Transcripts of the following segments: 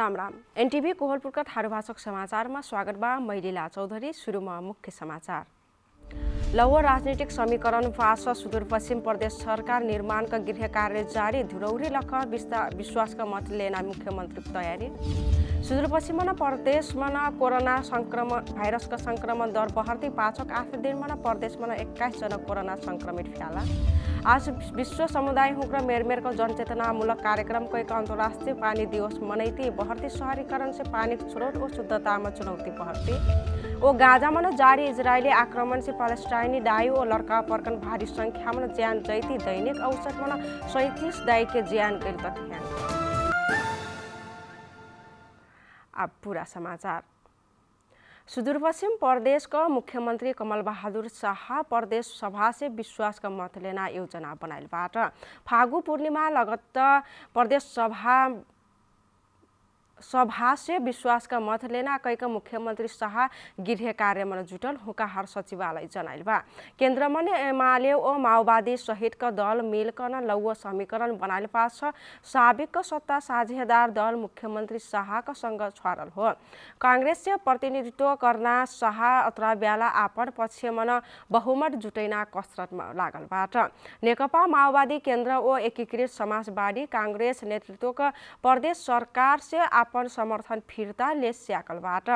Ram Ram NTV कोहलपुरका थारूभाषक समाचारमा स्वागतमा मैलिला चौधरी सुरुमा मुख्य समाचार लौ राजनीतिक समीकरण फास सुदूरपश्चिम प्रदेश सरकार निर्माणका गृह कार्य जारी धुरौरी लख विस्ता विश्वासका मत लेना मुख्यमन्त्रीको तयारी सुदूरपश्चिम प्रदेशमा न कोरोना सङ्क्रमण भाइरसको संक्रमण दर बहर्दै पाचक आठ दिनमा न प्रदेशमा न एक्काइसजना कोरोना सङ्क्रमित फ्याला आज विश्व समुदाय र मेरमेरको जनचेतनामूलक कार्यक्रमको एक अन्तर्राष्ट्रिय पानी दिवस मनैती बहर्ती सहरीकरण से पानी स्रोत ओ शुद्धतामा चुनौती बहर्ती ओ गाजामा न जारी इजरायली आक्रमण से पालेस्टाइनी डायु ओ लड्का पर्कन भारी संख्यामा ज्यान जैती दैनिक औसतमा सैतिस दाईके ज्यान गिर अब पुरा समाचार सुदूरपश्चिम प्रदेशको मुख्यमन्त्री मुख्यमंत्री कमल बहादुर शाह प्रदेश सभा से विश्वास का योजना बनाइल फागु पूर्णिमा लगत्त प्रदेश सभा सभा विश्वासका मत लिन कैक मुख्यमन्त्री शाह गृह कार्यमा जुटल हुका हर सचिवालय जनाइल बा केन्द्रमा एमाले ओ माओवादी सहितका दल मिलकन लौ समीकरण बनाइल पा छ साबिक सत्ता साझेदार दल मुख्यमन्त्री शाहका सँग छरल हो काङ्ग्रेस प्रतिनिधित्व गर्न शाह अथवा बेला आपन पक्षमा बहुमत जुटैना कसरतमा लागल बाट नेकपा माओवादी केन्द्र ओ एकीकृत समाजवादी काङ्ग्रेस नेतृत्वको प्रदेश सरकार से आप ज्ञापन समर्थन फिर्ता लेस स्याकलबाट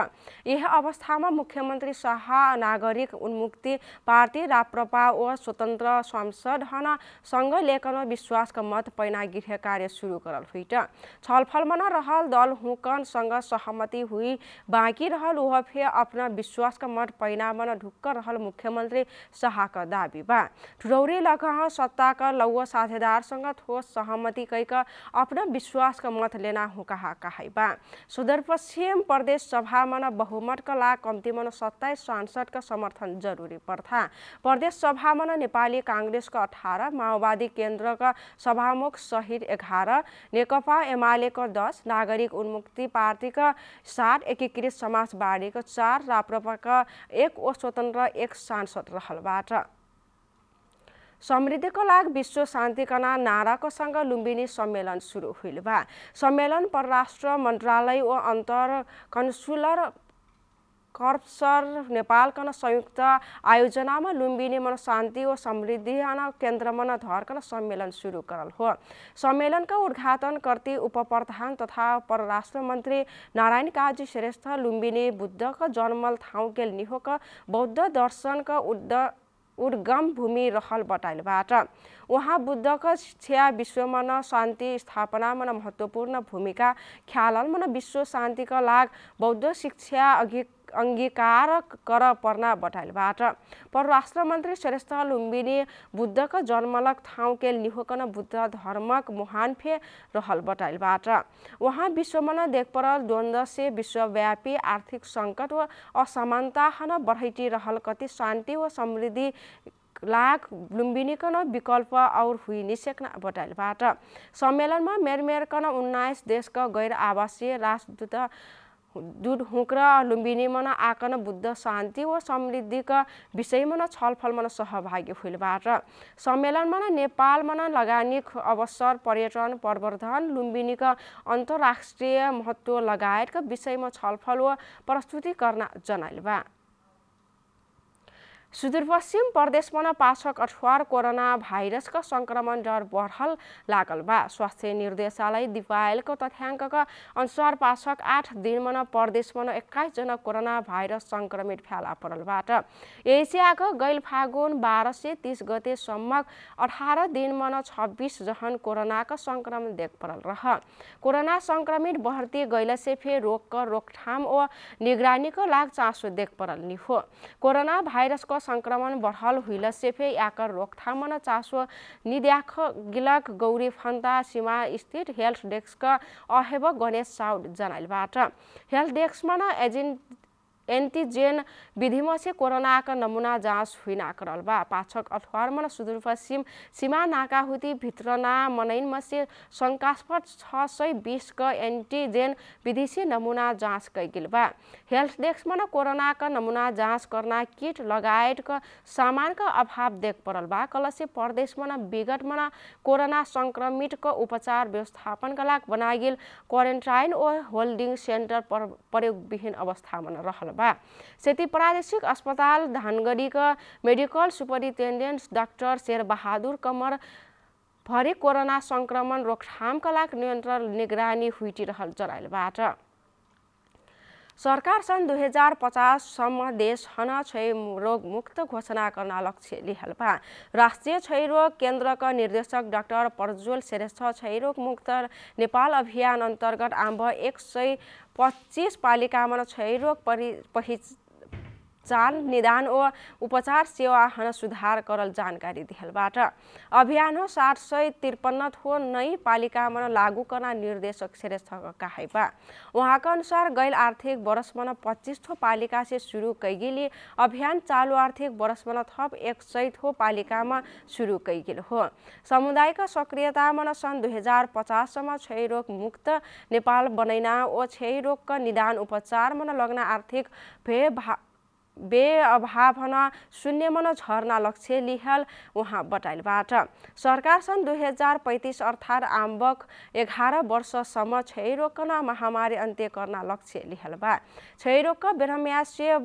यही अवस्थामा मुख्यमन्त्री शाह नागरिक उन्मुक्ति पार्टी राप्रपा व स्वतन्त्र संसद हनसँग लेखन विश्वासका मत पैना गृह कार्य सुरु करल हुइट छलफलमा न रहल दल हुकनसँग सहमति हुई बाँकी रहल वह फे अपना विश्वासका मत पैनामा ढुक्क रहल मुख्यमन्त्री शाहका दाबी बा ठुरौरी लगह सत्ताका लौ साझेदारसँग ठोस सहमति कैक अपना विश्वासका मत लेना हुकाहा कहाइबा सभा सुदूरपश्चिम प्रदेश सभामा बहुमतका ला कम्तीमा सत्ताइस सांसदका समर्थन जरुरी पर्था प्रदेश सभामा नेपाली काङ्ग्रेसको अठार माओवादी केन्द्रका सभामुख सहित एघार नेकपा एमालेको दस नागरिक उन्मुक्ति पार्टीका सात एकीकृत समाजवादीको चार राप्रपाका एक ओ स्वतन्त्र एक सांसद रहलबाट समृद्धिको लाग विश्व शान्तिकना सँग लुम्बिनी सम्मेलन सुरु हुइलबा सम्मेलन परराष्ट्र मन्त्रालय व अन्तर कन्सुलर कर्पसर नेपालकन संयुक्त आयोजनामा लुम्बिनी मन शान्ति व समृद्धि केन्द्रमा धरकन सम्मेलन सुरु करल हो सम्मेलनका उद्घाटन उप उपप्रधान तथा परराष्ट्र मन्त्री नारायण काजी श्रेष्ठ लुम्बिनी बुद्धको जन्मल ठाउँकेल निहोक बौद्ध दर्शनका उद्ध उर्गम भूमि रहल बटाइलबाट उहाँ बुद्धक शिक्षा विश्वमा न शान्ति स्थापनामा न महत्त्वपूर्ण भूमिका ख्यालमा मन विश्व शान्तिका लाग बौद्ध शिक्षा अघि अङ्गीकार कर पर्ना बटाइलबाट परराष्ट्र मन्त्री श्रेष्ठ लुम्बिनी बुद्धको जन्मलक ठाउँके निहोकन बुद्ध धर्मक मुहान फे रहल बटाइलबाट उहाँ विश्वमा देखपरल द्वन्द्व विश्वव्यापी आर्थिक सङ्कट वा असमानता हन बढैटी रहल कति शान्ति व समृद्धि लाख लुम्बिनीकन विकल्प और हुई निसेक्न बटाइलबाट सम्मेलनमा मेरमेरकन उन्नाइस देशका गैर आवासीय राजदूत दुध हुँक र मन आकन बुद्ध शान्ति व समृद्धिका विषयमा न छलफलमा सहभागी हुइलबाट सम्मेलनमा नेपालमा लगानी अवसर पर्यटन प्रवर्धन लुम्बिनीका अन्तर्राष्ट्रिय महत्त्व लगायतका विषयमा छलफल व प्रस्तुति गर्न बा सुदूरपश्चिम प्रदेशमा पाछक अठवार कोरोना भाइरसको संक्रमण डर बढल लागल बा स्वास्थ्य निर्देशालय दिपायलको तथ्याङ्कका अनुसार पाछक आठ दिनमा प्रदेशमा एक्काइसजना कोरोना भाइरस सङ्क्रमित फेला परलबाट एसियाको गैल फागुन बाह्र सय तिस गतेसम्म अठार दिनमा छब्बिस जहन कोरोनाको संक्रमण देख परल रह कोरोना सङ्क्रमित बढ्ती गैलसेफे रोगको रोकथाम वा निगरानीको लाग चासो देख परल नि हो कोरोना भाइरसको संक्रमण बढ़ल हुइल सेफे याकर रोकथाम चासो निद्याख गिलक गौरी फन्दा सीमा स्थित हेल्थ डेस्क अहेब गणेश साउड जनाइलबाट हेल्थ डेस्कमा न एजेन्ट एन्टिजेन विधिमा से कोरोना का जाँच हुइना करल बा पाछक अठवार सुदूरपश्चिम सीमा हुति भित्रना मनैन मसे शङ्कास्पद छ सय बिसक एन्टिजेन विधिसी नमुना जाँच कैगिल बा हेल्थ डेस्क मन कोरोना का जाँच करना किट लगायतका सामानका अभाव देख परल बा कलसे से प्रदेश मन विगत कोरोना सङ्क्रमितको उपचार व्यवस्थापनका लागि बनाइल क्वारेन्टाइन ओ होल्डिङ सेन्टर प्रयोगविहीन अवस्थामा रहल बा सेती प्रादेशिक अस्पताल धानगढीका medical superintendent doctor Sherbahadur Kamar भरे कोरोना सङ्क्रमण रोकथामका लागि नियन्त्रण निगरानी हुइटिरहल जराइलबाट सरकार सन् दुई हजार पचाससम्म देश हन क्षय रोगमुक्त घोषणा गर्न लक्ष्य लिहाल्पा राष्ट्रिय क्षयरोग केन्द्रका निर्देशक डाक्टर प्रज्वल श्रेष्ठ क्षयरोगमुक्त नेपाल अभियान अन्तर्गत आम्ब एक सय पच्चिस पालिकामा क्षयरोग परि पहिच उपचार निदान ओ उपचार सेवा हन सुधार करल जानकारी दिहल अभियान हो सात सय त्रिपन्न थो नै पालिकामा लागू करना निर्देशक श्रेष्ठ कहबा उहाँका अनुसार गैल आर्थिक वर्षमा पच्चिस थो पालिका से सुरु कैगिली अभियान चालु आर्थिक वर्षमा थप एक सय थो पालिकामा सुरु कैगिल हो समुदायका सक्रियतामा सन् दुई हजार पचाससम्म क्षयरोग मुक्त नेपाल बनैना ओ क्षयरोगका निदान उपचारमा लग्न आर्थिक भेभा बे अभावना शून्य मन झर्ना लक्ष्य लिहल उहाँ बटाइलबाट सरकार सन् दुई हजार पैँतिस अर्थात् आम्बक एघार वर्षसम्म क्षयरोकन महामारी अन्त्य गर्न लक्ष्य लिहल बा क्षयरोग बेरम्या से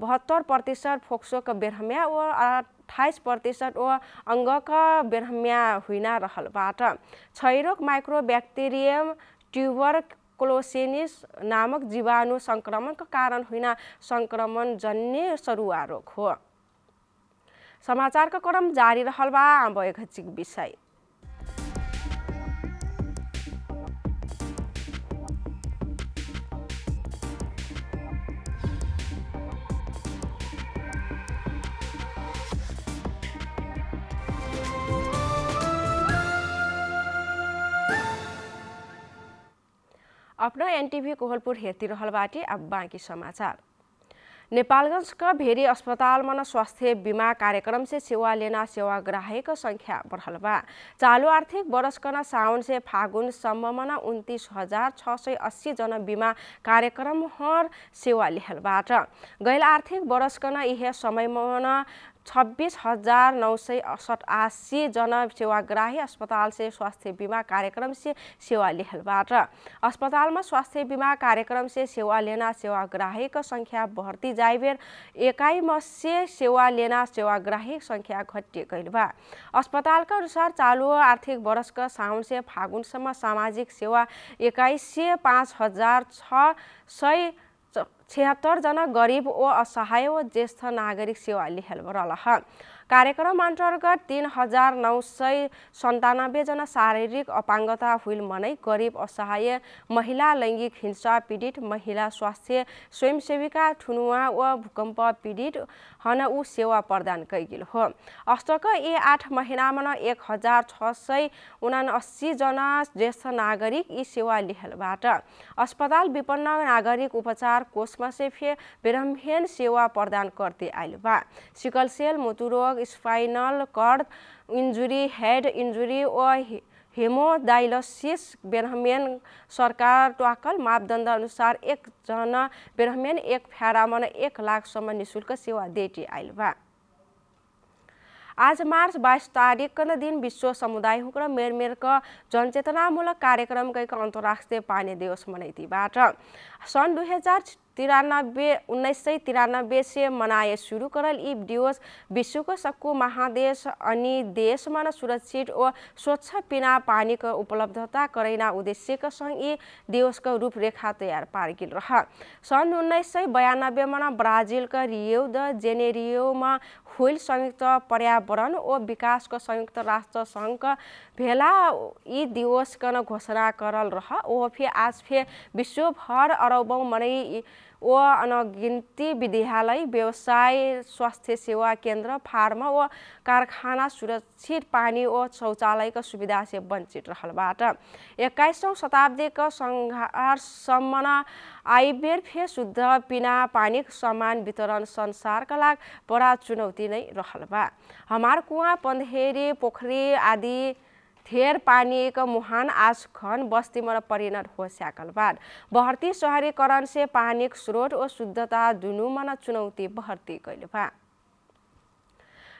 बहत्तर प्रतिशत फोक्सोक बेरम्या ओ अठाइस प्रतिशत ओ अङ्गक बेरम्या हुइना रहलबाट क्षयरोग माइक्रो ब्याक्टेरियम ट्युबर कोलोसेनिस नामक जीवाणु सङ्क्रमणको कारण होइन जन्य सरुवा रोग हो समाचारको क्रम जारी रहलबा आम्बो एक विषय अपना एनटिभी कोहलपुर हेर्तिरहलबाट अब बाँकी समाचार नेपालगञ्जका भेरी अस्पतालमा न स्वास्थ्य बिमा कार्यक्रम से सेवा लेना सेवाग्राहीको सङ्ख्या बढल बा चालु आर्थिक वर्षकन साउन से फागुन न उन्तिस हजार छ सय अस्सीजना बिमा कार्यक्रम हर सेवा लेहलबाट गैल आर्थिक वर्षकन यही समयमा न छब्बिस हजार नौ सय सतासी जना सेवाग्राही अस्पताल से स्वास्थ्य बिमा कार्यक्रम से सेवा लेहलबाट अस्पतालमा स्वास्थ्य बिमा कार्यक्रम से सेवा लेना सेवाग्राहीको संख्या बढ्ती जाइबेर एकाइमा से सेवा लेना सेवाग्राही संख्या घटिए गइल बा अस्पतालका अनुसार चालु आर्थिक वर्षका साउन से फागुनसम्म सामाजिक सेवा एक्काइस सय पाँच हजार छ सय छिहत्तर जना गरिब ओ असहाय व ज्येष्ठ नागरिक सेवा हेल्प रहल कार्यक्रम अन्तर्गत तिन हजार नौ सय सन्तानब्बेजना शारीरिक अपाङ्गता हुल मनै गरिब असहाय महिला लैङ्गिक हिंसा पीडित महिला स्वास्थ्य स्वयंसेविका ठुनुवा वा भूकम्प पीडित हन ऊ सेवा प्रदान कैगिल हो अष्टक ए आठ महिनामा न एक हजार छ सय उनासीजना ज्येष्ठ नागरिक यी सेवा लिहलबाट अस्पताल विपन्न नागरिक उपचार कोषमा सेफे बिरमहेन सेवा प्रदान गर्दै आइल बा सिकलसेल मुटुरोग spinal cord injury head injury वा हेमोडाइलोसिस बेरहमेन सरकार ट्वाकल अनुसार एकजना बेरहमेन एक फ्यारामन एक लाखसम्म निशुल्क सेवा देटी आइल बा आज मार्च बाइस तारिक दिन विश्व समुदाय हुक र मेरमेरक जनचेतनामूलक कार्यक्रम गएको अन्तर्राष्ट्रिय पानी दिवस मनाइतीबाट सन् दुई हजार तिरानब्बे उन्नाइस सय तिरानब्बे से मनाए सुरु गरल यी दिवस विश्वको सबको महादेश अनि देशमा सुरक्षित ओ स्वच्छ पिना पानीको उपलब्धता करैना उद्देश्यको सँग यी दिवसको रूपरेखा तयार पार्गिल रह सन् उन्नाइस सय बयानब्बेमा ब्राजिलको ब्राजिलका रियो द जेनेरियोमा होइल संयुक्त पर्यावरण ओ विकासको संयुक्त राष्ट्र सङ्घका भेला यी दिवसको घोषणा गरल रह ओ फे आज फे विश्वभर अरबौँ मनै व अनगिन्ती विद्यालय व्यवसाय स्वास्थ्य सेवा केन्द्र फार्म व कारखाना सुरक्षित पानी व शौचालयको से वञ्चित रहलबाट एक्काइसौँ शताब्दीको सङ्घर्षसम्म आइबेर फे शुद्ध पिना पानीको समान वितरण संसारका लागि बडा चुनौती नै रहल बा हमार कुवा पन्धेरी पोखरी आदि थेर पानीक मुहान आस खन बस्तीमा परिणत हो स्याकलबाड बहर्ती सहरीकरण से पानीक स्रोत ओ शुद्धता दुनुमा चुनौती बहर्ती कैलबा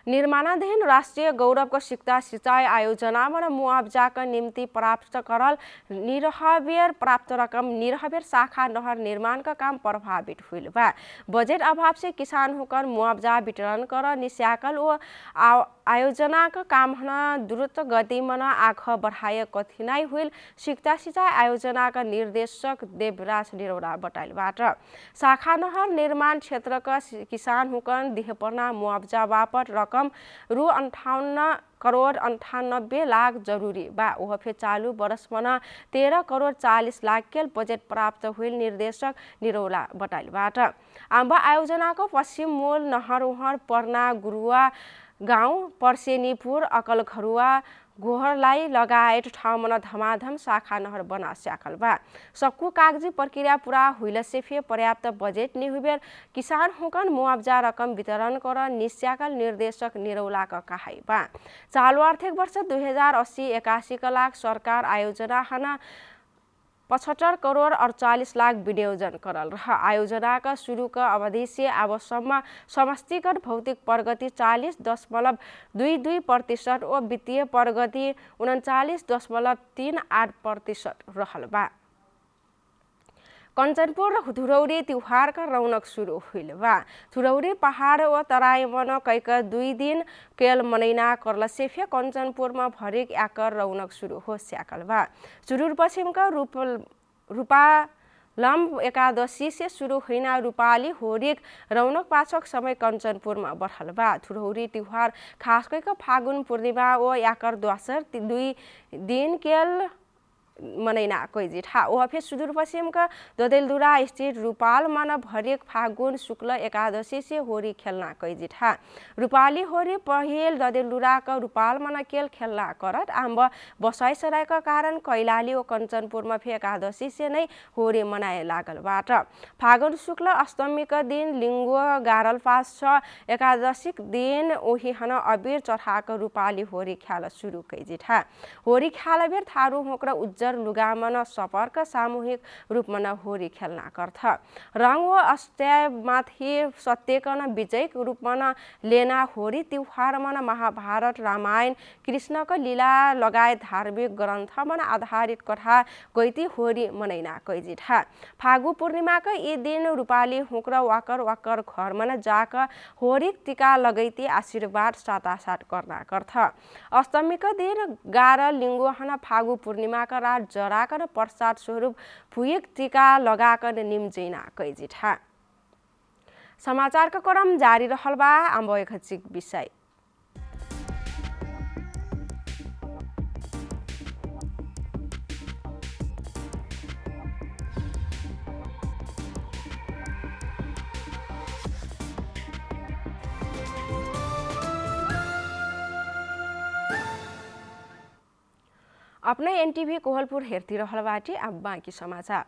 निर्माणाधीन राष्ट्रिय गौरवको सिक्ता सिँचाइ आयोजनामा र मुआब्जाका निम्ति प्राप्त करल निरहवेर प्राप्त रकम निरहबेर शाखा नहर निर्माणका काम प्रभावित हुइल बा बजेट से किसान हुकर मुआब्जा वितरण कर निस्याकल ओ आयोजनाक हुन द्रुत गतिमा आख बढाए कठिनाई हुइल शिक्षा सिँचाइ आयोजनाका निर्देशक देवराज निरौडा बटाइलबाट शाखा नहर निर्माण क्षेत्रका किसान हुकन देहपर्ना मुआवजा बापत रकम रु अन्ठाउन्न करोड अन्ठानब्बे लाख जरुरी बा वहफे चालू वर्षमा तेह्र करोड चालिस लाख केल बजेट प्राप्त हुइल निर्देशक निरौला बटालीबाट आम्बा आयोजनाको पश्चिम मूल नहरोहर पर्ना गुरुवा गाउँ पर्सेनीपुर अकलखरुवा गोहरलाई लगायत ठाउँमा धमाधम शाखा नहर बना स्याखल बा सक्कु कागजी प्रक्रिया पुरा हुइल पर्याप्त बजेट निहुबेर किसान हुकन मुआवजा रकम वितरण कर निस्याकल निर्देशक निरौला कहाई बा चालु आर्थिक वर्ष दुई हजार अस्सी एकासीका सरकार आयोजना हना पचहत्तर करोड अडचालिस लाख विनियोजन गरल र आयोजनाका सुरुका अवधि से अबसम्म समष्टिगत भौतिक प्रगति चालिस दशमलव दुई दुई प्रतिशत ओ वित्तीय प्रगति उन्चालिस दशमलव तिन आठ प्रतिशत रहल बा र धुरौरी तिहार का रौनक सुरु होइल बा धुरौरी पहाड़ वा तराई मन कैक दुई दिन केल मनैना करल सेफे कञ्चनपुरमा भरिक याकर रौनक सुरु हो स्याकल बा सुदूर पश्चिम रूप रूपा लम्ब एकादशी से सुरु होइन रूपाली होरिक रौनक पाछक समय कञ्चनपुरमा बढल बा धुरौरी तिहार खास गरिक फागुन पूर्णिमा ओ याकर द्वासर दुई दिन केल मनैना कैजी ठा फेरि सुदूरपश्चिमका ददेलदुरा स्थित रूपाल मन भरिक फागुन शुक्ल एकादशी से होरी खेलना कैजी ठा रूपाली होरी पहिल ददेलदुराका रूपाल मन केल खेलना करत आम्ब बसाइसरायका कारण कैलाली ओ कञ्चनपुरमा फेरि एकादशी से नै होरी मनाए लागल बाट फागुन शुक्ल अष्टमीका दिन लिङ्गो गारल पास छ एकादशी दिन हन अबिर चढाएको रूपाली होरी ख्याल सुरु कैजी ठा होरी ख्याल बेर थारू होक्र उज्जर मिटर लुगामन सपर्क सामूहिक न होरी खेल्न कर्थ रङ अस्त्यमाथि सत्यकन विजय रूपमन लेना होरी तिहारमन महाभारत रामायण कृष्णको लीला लगायत धार्मिक ग्रन्थमन आधारित कथा गैती होरी मनैना कैजिठा फागु पूर्णिमाको यी दिन रूपाली हुँक्र वाकर वाकर घरमन जाक होरी टिका लगैती आशीर्वाद साथ गर्न कर्थ अष्टमीको दिन गाह्र लिङ्गुहन फागु पूर्णिमाका प्रसाद जराकन प्रसाद स्वरूप भुइक टिका लगाकन निम्जिना कैजिठा का क्रम जारी रहलबा आम्बो एक विषय आफ्नै एनटिभी कोहलपुर हेर्तिरहलबाट अब बाँकी समाचार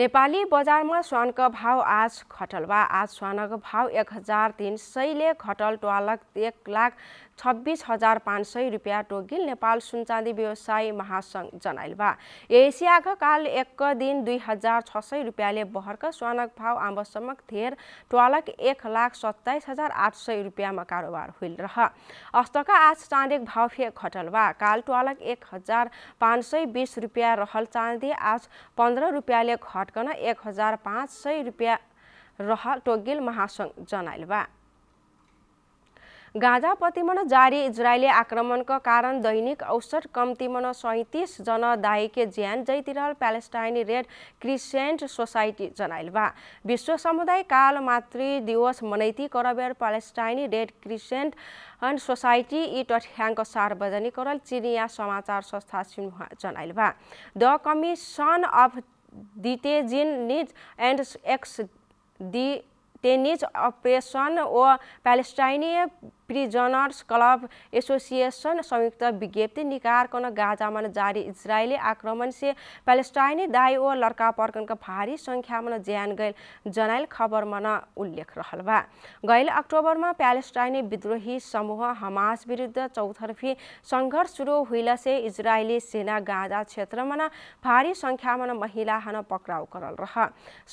नेपाली बजारमा स्वानको भाव आज घटल वा आज स्वानको भाव एक हजार तिन सयले घटल ट्वालक एक लाख छब्बिस हजार पाँच सय रुपियाँ टोगिल नेपाल सुनचाँदी व्यवसायी महासङ्घ जनाइल बा एसियाका काल एक दिन दुई हजार छ सय रुपियाँले बहरक स्वानक भाव आम्बसम्मक धेर ट्वालक एक लाख सत्ताइस हजार आठ सय रुपियाँमा कारोबार हुइल रह अस्तका आज चाँदेक भाव फे घटल बा काल ट्वालक एक हजार पाँच सय बिस रुपियाँ रहल चाँदी आज पन्ध्र रुपियाँले घटकन एक हजार पाँच सय रुपियाँ रह टोगिल महासङ्घ जनाइल बा गाजा पतिमन जारी इजरायली आक्रमणका कारण दैनिक औसत कम्तीमन जना दायके ज्यान जैतिरहल प्यालेस्टाइनी रेड क्रिसेन्ट सोसाइटी जनाइल बा विश्व समुदाय काल मातृ दिवस मनैती करबेर Palestinian Red Crescent and Society यी सार्वजनिक सार्वजनिकरल चिनिया समाचार संस्था सिन्हा बा the commission of Detainees and Ex Detainees अपरेसन ओ प्यालेस्टाइनी प्रिजनर्स क्लब एसोसिएसन संयुक्त विज्ञप्ति निकारकन गाजामा जारी इजरायली आक्रमण से प्यालेस्टाइनी दाई ओ लड्का पर्कनको भारी सङ्ख्यामा ज्यान गैल जनाइल खबरमा न उल्लेख रहल बा गैल अक्टोबरमा प्यालेस्टाइनी विद्रोही समूह हमास विरुद्ध चौतर्फी सङ्घर्ष सुरु हुइलसे इजरायली सेना गाजा क्षेत्रमा न भारी सङ्ख्यामा महिला हन पक्राउ करल रह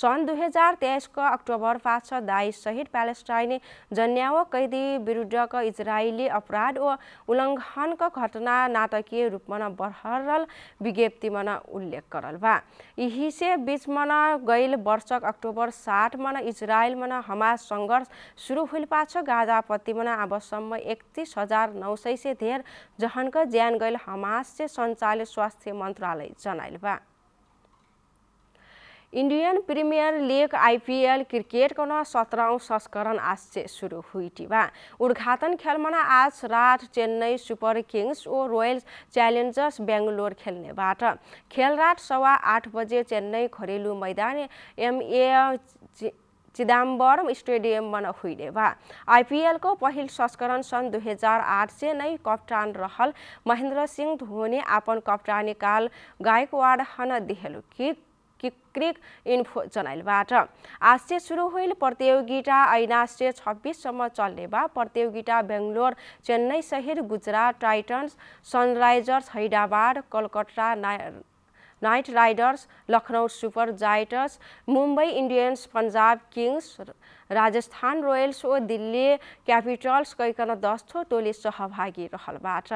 सन् दुई हजार तेइसको अक्टोबर पाँच दाई सहित प्यालेस्टाइनी जन्याओ कैदी विरुद्ध इराक इजरायली अपराध व उल्लङ्घनको घटना नाटकीय रूपमा बहरल विज्ञप्तिमा उल्लेख गरल बा यहीसे बीचमा गैल वर्षक अक्टोबर साठमा इजरायलमा हमास सङ्घर्ष सुरु हुल पाछ गाजा आबसम्म एकतिस हजार नौ सय से धेर जहनक ज्यान गैल हमास से सञ्चालित स्वास्थ्य मन्त्रालय जनाइल बा Indian Premier League IPL cricket को सत्रौँ संस्करण आज से शुरू हुई उद्घाटन खेलमा आज रात चेन्नई सुपर किंग्स ओ रोयल च्यालेन्जर्स बेङ्गलोर खेलने खेल रात सवा आठ बजे चेन्नई खरेलु मैदान एमए चिदम्बरम स्टेडियममा हुइने आईपीएल आइपिएलको पहिलो संस्करण सन् दुई हजार आठ से नै कप्तान रहल महेन्द्र सिंह धोनी आपन कप्तानी काल गायकवाड हन दिहेलु कि क्रिक इन्फो च्यानलबाट आश्चर्य सुरु होइल प्रतियोगिता ऐनाश्चर्य छब्बिससम्म वा प्रतियोगिता बेङ्गलोर चेन्नई सहित Gujarat Titans Sunrisers Hyderabad Calcutta Knight Riders Lucknow Super Giants Mumbai Indians Punjab Kings Rajasthan Royals ओ दिल्ली क्यापिटल्स कैकन दसथो टोली सहभागी रहलबाट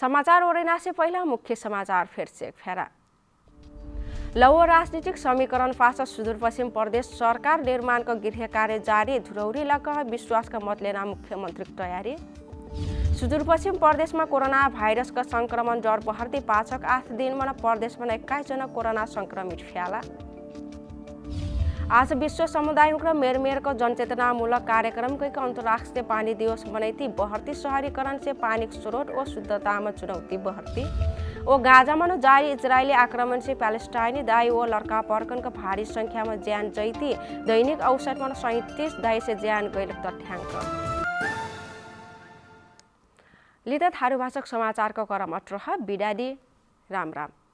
समाचार ओरेनासे पहिला मुख्य समाचार फेरसे फेरा लौ राजनीतिक समीकरण फास सुदूरपश्चिम प्रदेश सरकार निर्माणको गृह कार्य जारी धुरौरी लक विश्वासका मत मतलेना मुख्यमन्त्री तयारी सुदूरपश्चिम प्रदेशमा कोरोना भाइरसको संक्रमण डर बहर्दै पाचक आठ दिनमा प्रदेशमा एक्काइसजना कोरोना संक्रमित फ्याला आज विश्व समुदायको मेरमेरको जनचेतनामूलक कार्यक्रमकै अन्तर्राष्ट्रिय पानी दिवस मनाइती बहर्ती सहरीकरण चाहिँ पानीको स्रोत व शुद्धतामा चुनौती बहर्ती ओ गाजामा जारी इजरायली आक्रमण प्यालेस्टाइनी दाई ओ लड्का पर्कनको भारी संख्यामा ज्यान जैती दैनिक औसतमा सैतिस दाइसे ज्यान गएको तथ्याङ्क लिँदा थारूभाषक समाचारको क्रम अट्रह बिडाडी राम राम